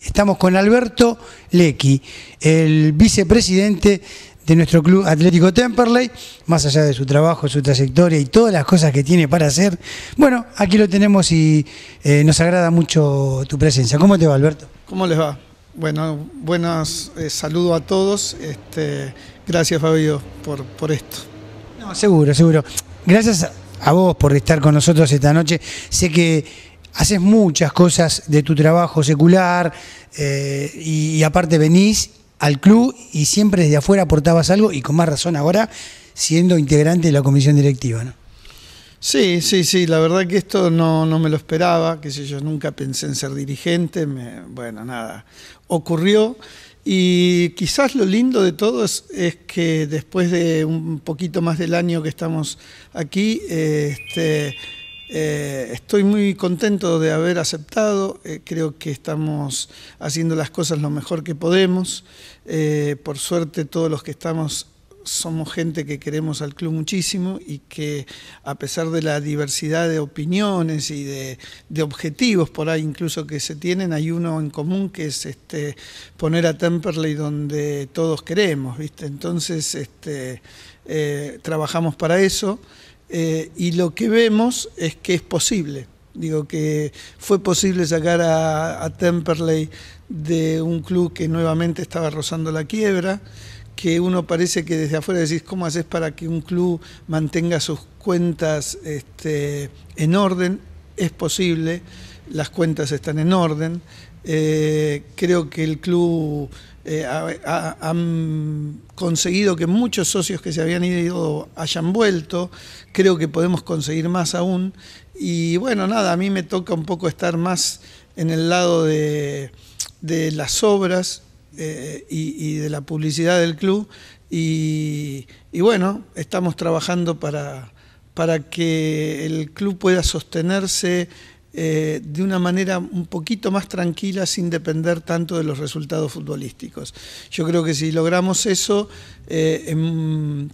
Estamos con Alberto Lecky, el vicepresidente de nuestro club Atlético Temperley, más allá de su trabajo, su trayectoria y todas las cosas que tiene para hacer. Bueno, aquí lo tenemos y eh, nos agrada mucho tu presencia. ¿Cómo te va, Alberto? ¿Cómo les va? Bueno, buenos eh, saludos a todos. Este, gracias, Fabio, por, por esto. No, seguro, seguro. Gracias a vos por estar con nosotros esta noche. Sé que haces muchas cosas de tu trabajo secular eh, y, aparte venís al club y siempre desde afuera aportabas algo y con más razón ahora siendo integrante de la comisión directiva, ¿no? Sí, sí, sí, la verdad que esto no, no me lo esperaba, que sé yo, nunca pensé en ser dirigente, bueno, nada, ocurrió y quizás lo lindo de todo es, es, que después de un poquito más del año que estamos aquí, este eh, estoy muy contento de haber aceptado, eh, creo que estamos haciendo las cosas lo mejor que podemos. Eh, por suerte todos los que estamos somos gente que queremos al club muchísimo y que a pesar de la diversidad de opiniones y de, objetivos por ahí incluso que se tienen, hay uno en común que es este, poner a Temperley donde todos queremos, ¿viste? Entonces este, trabajamos para eso. Eh, y lo que vemos es que es posible. Digo que fue posible sacar a, Temperley de un club que nuevamente estaba rozando la quiebra, que uno parece que desde afuera decís, ¿cómo haces para que un club mantenga sus cuentas este, en orden? Es posible, las cuentas están en orden. Eh, creo que el club eh, han conseguido que muchos socios que se habían ido hayan vuelto, creo que podemos conseguir más aún. Y bueno, nada, a mí me toca un poco estar más en el lado de, las obras eh, y, de la publicidad del club. Y, bueno, estamos trabajando para, para que el club pueda sostenerse eh, de una manera un poquito más tranquila sin depender tanto de los resultados futbolísticos. Yo creo que si logramos eso, eh,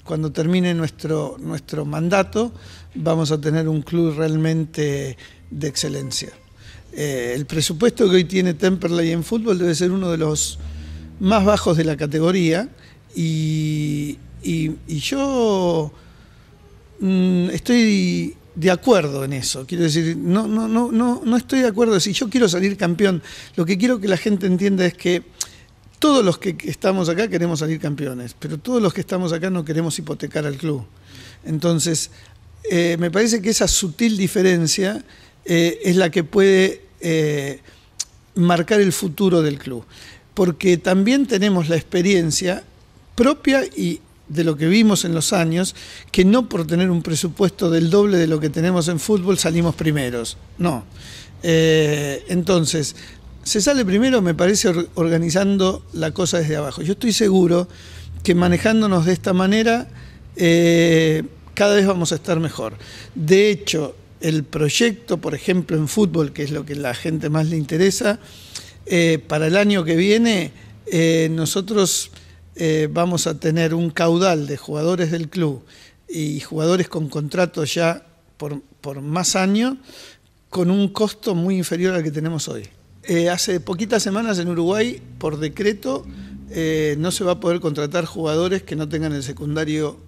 cuando termine nuestro, nuestro mandato, vamos a tener un club realmente de excelencia. Eh, el presupuesto que hoy tiene Temperley en fútbol debe ser uno de los más bajos de la categoría y, yo mm, estoy de acuerdo en eso. Quiero decir, no, no, no, no, no estoy de acuerdo. Si yo quiero salir campeón, lo que quiero que la gente entienda es que todos los que estamos acá queremos salir campeones, pero todos los que estamos acá no queremos hipotecar al club. Entonces, eh, me parece que esa sutil diferencia eh, es la que puede eh, marcar el futuro del club. Porque también tenemos la experiencia propia y de lo que vimos en los años, que no por tener un presupuesto del doble de lo que tenemos en fútbol salimos primeros. No. Eh, entonces, se sale primero, me parece, organizando la cosa desde abajo. Yo estoy seguro que manejándonos de esta manera, eh, cada vez vamos a estar mejor. De hecho, el proyecto, por ejemplo, en fútbol, que es lo que a la gente más le interesa, eh, para el año que viene, nosotros eh, vamos a tener un caudal de jugadores del club y jugadores con contratos ya por, por más años con un costo muy inferior al que tenemos hoy. Eh, hace poquitas semanas en Uruguay, por decreto, eh, no se va a poder contratar jugadores que no tengan el secundario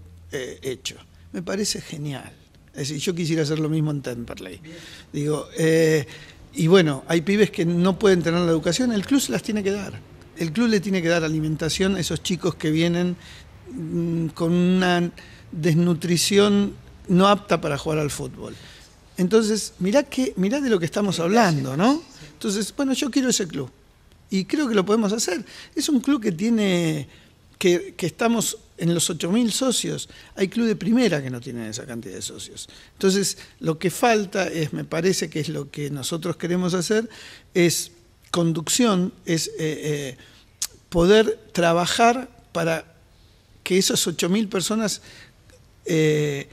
hecho. Me parece genial. Es decir, yo quisiera hacer lo mismo en Temperley. Digo, y bueno, hay pibes que no pueden tener la educación, el club se las tiene que dar el club le tiene que dar alimentación a esos chicos que vienen mm, con una desnutrición no apta para jugar al fútbol. Entonces, mirá, que, mirá de lo que estamos hablando, ¿no? Entonces, bueno, yo quiero ese club. Y creo que lo podemos hacer. Es un club que tiene, que, que estamos en los 8.000 socios. Hay club de primera que no tienen esa cantidad de socios. Entonces, lo que falta es, me parece que es lo que nosotros queremos hacer, es conducción es eh, eh, poder trabajar para que esas 8.000 personas eh,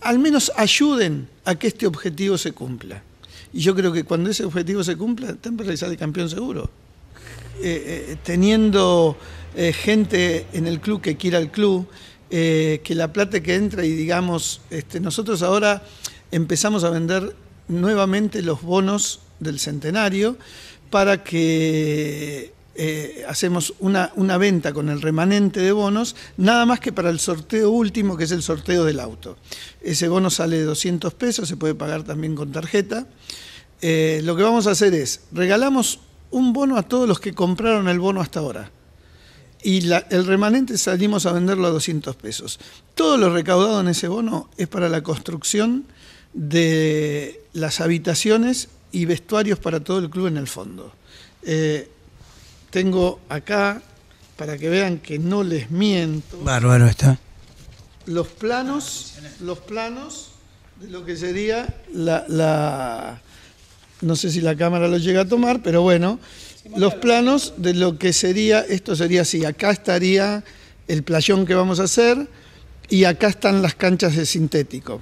al menos ayuden a que este objetivo se cumpla. Y yo creo que cuando ese objetivo se cumpla, Temperley el campeón seguro. teniendo gente en el club que quiera el club, que la plata que entra y digamos, este, nosotros ahora empezamos a vender nuevamente los bonos del centenario, para que eh, hacemos una, una, venta con el remanente de bonos, nada más que para el sorteo último, que es el sorteo del auto. Ese bono sale de 200 pesos, se puede pagar también con tarjeta. Eh, lo que vamos a hacer es, regalamos un bono a todos los que compraron el bono hasta ahora. Y el remanente salimos a venderlo a 200 pesos. Todo lo recaudado en ese bono es para la construcción de las habitaciones y vestuarios para todo el club en el fondo. Eh, tengo acá, para que vean que no les miento. Bárbaro está. Los planos, los planos de lo que sería la, no sé si la cámara lo llega a tomar, pero bueno, los planos de lo que sería, esto sería así, acá estaría el playón que vamos a hacer y acá están las canchas de sintético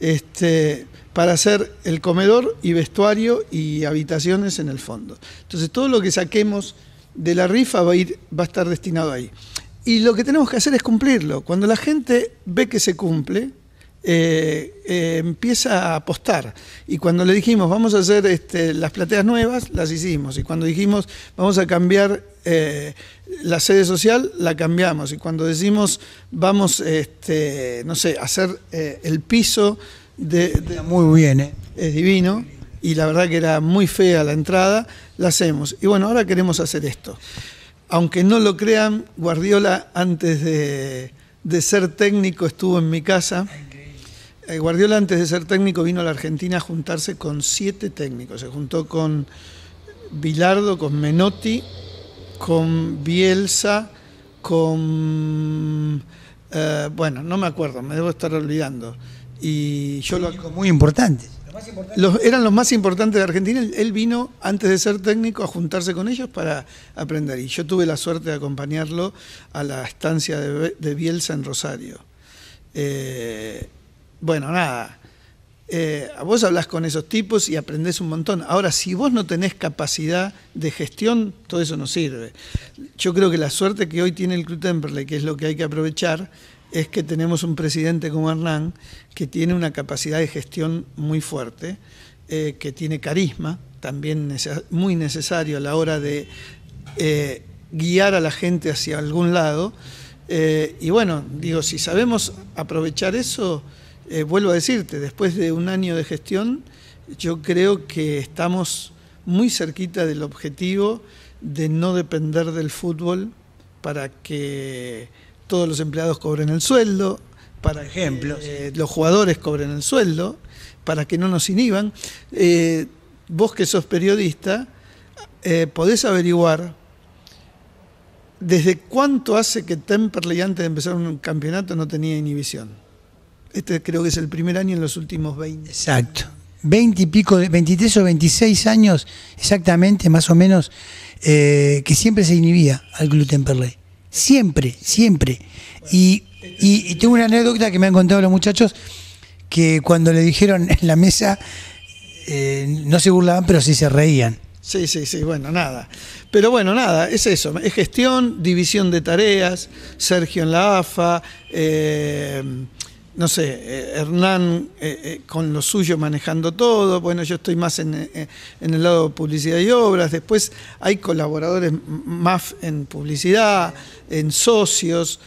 este, para hacer el comedor y vestuario y habitaciones en el fondo. Entonces todo lo que saquemos de la rifa va a, va a estar destinado ahí. Y lo que tenemos que hacer es cumplirlo. Cuando la gente ve que se cumple, eh, eh, empieza a apostar. Y cuando le dijimos, vamos a hacer este, las plateas nuevas, las hicimos. Y cuando dijimos, vamos a cambiar eh, la sede social, la cambiamos. Y cuando decimos, vamos, este, no sé, hacer el piso de, Muy bien, Es divino. Y la verdad que era muy fea la entrada, la hacemos. Y bueno, ahora queremos hacer esto. Aunque no lo crean, Guardiola antes de, de ser técnico estuvo en mi casa eh, Guardiola antes de ser técnico vino a la Argentina a juntarse con siete técnicos. Se juntó con Bilardo, con Menotti, con Bielsa, con... Eh, bueno, no me acuerdo, me debo estar olvidando. Y yo lo... Muy importante. Los, eran los más importantes de Argentina. Él vino, antes de ser técnico, a juntarse con ellos para aprender. Y yo tuve la suerte de acompañarlo a la estancia de, Bielsa en Rosario. Eh, bueno, nada, eh, vos hablas con esos tipos y aprendés un montón. Ahora, si vos no tenés capacidad de gestión, todo eso no sirve. Yo creo que la suerte que hoy tiene el Club Temperley, que es lo que hay que aprovechar, es que tenemos un presidente como Hernán que tiene una capacidad de gestión muy fuerte, eh, que tiene carisma, también muy necesario a la hora de eh, guiar a la gente hacia algún lado. y bueno, digo, si sabemos aprovechar eso, eh, vuelvo a decirte, después de un año de gestión, yo creo que estamos muy cerquita del objetivo de no depender del fútbol para que todos los empleados cobren el sueldo, para ejemplo, eh, los jugadores cobren el sueldo, para que no nos inhiban. Eh, vos que sos periodista, podés averiguar desde cuánto hace que Temperley antes de empezar un campeonato no tenía inhibición. Este creo que es el primer año en los últimos 20. Exacto. 20 y pico, 23 o 26 años exactamente, más o menos, eh, que siempre se inhibía al gluten perlé. Siempre, siempre. Y, tengo una anécdota que me han contado los muchachos, que cuando le dijeron en la mesa, eh, no se burlaban, pero sí se reían. Sí, sí, sí, bueno, nada. Pero bueno, nada, es eso, es gestión, división de tareas, Sergio en la AFA, eh, no sé, eh, Hernán eh, eh, con lo suyo manejando todo, bueno, yo estoy más en, el lado de publicidad y obras, después hay colaboradores más en publicidad, en socios,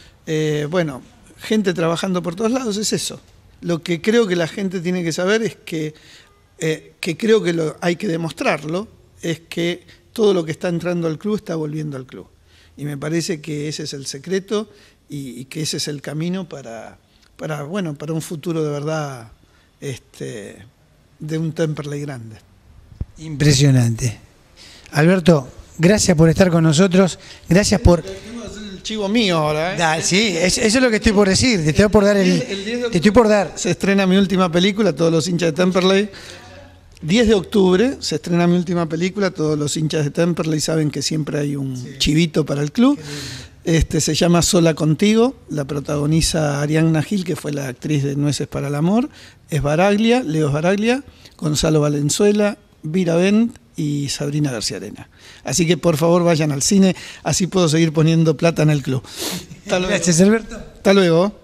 bueno, gente trabajando por todos lados, es eso. Lo que creo que la gente tiene que saber es que, que creo que lo, hay que demostrarlo, es que todo lo que está entrando al club está volviendo al club. Y me parece que ese es el secreto y que ese es el camino para para, bueno, para un futuro de verdad este, de un Temperley grande. Impresionante. Alberto, gracias por estar con nosotros, gracias por chivo mío ahora. ¿eh? sí, eso es lo que estoy por decir. Te estoy por dar el, estoy por dar. Se estrena mi última película, todos los hinchas de Temperley. 10 de octubre se estrena mi última película, todos los hinchas de Temperley saben que siempre hay un chivito para el club. Este, se llama Sola Contigo, la protagoniza Arianna Gil, que fue la actriz de Nueces para el Amor, es Baraglia, Leo Baraglia, Gonzalo Valenzuela, Vira Bend y Sabrina García Arena. Así que por favor vayan al cine, así puedo seguir poniendo plata en el club. Gracias, Alberto. Hasta luego.